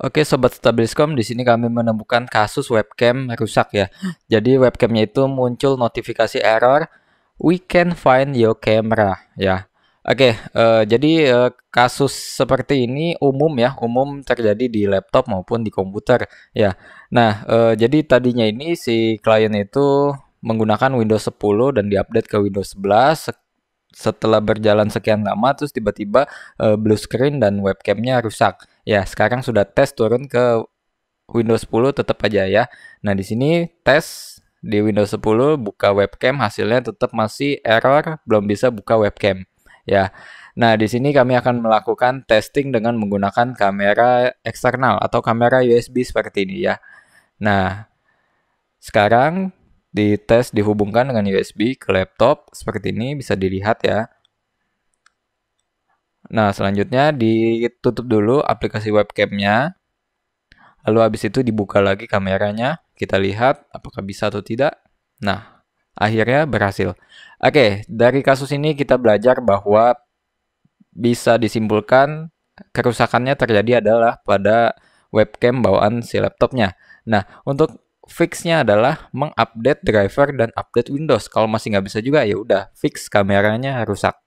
Oke sobat Stabiliscom, di sini kami menemukan kasus webcam rusak ya. Jadi webcamnya itu muncul notifikasi error, we can find your camera ya. Oke, uh, jadi uh, kasus seperti ini umum ya, umum terjadi di laptop maupun di komputer ya. Nah, uh, jadi tadinya ini si klien itu menggunakan Windows 10 dan diupdate ke Windows 11 setelah berjalan sekian lama terus tiba-tiba uh, blue screen dan webcamnya rusak. Ya, sekarang sudah tes turun ke Windows 10 tetap aja ya. Nah, di sini tes di Windows 10 buka webcam hasilnya tetap masih error belum bisa buka webcam. Ya. Nah, di sini kami akan melakukan testing dengan menggunakan kamera eksternal atau kamera USB seperti ini ya. Nah, sekarang di tes dihubungkan dengan USB ke laptop seperti ini bisa dilihat ya. Nah, selanjutnya ditutup dulu aplikasi webcamnya. Lalu habis itu dibuka lagi kameranya. Kita lihat apakah bisa atau tidak. Nah, akhirnya berhasil. Oke, dari kasus ini kita belajar bahwa bisa disimpulkan kerusakannya terjadi adalah pada webcam bawaan si laptopnya. Nah, untuk fixnya adalah mengupdate driver dan update Windows. Kalau masih nggak bisa juga ya udah fix kameranya rusak.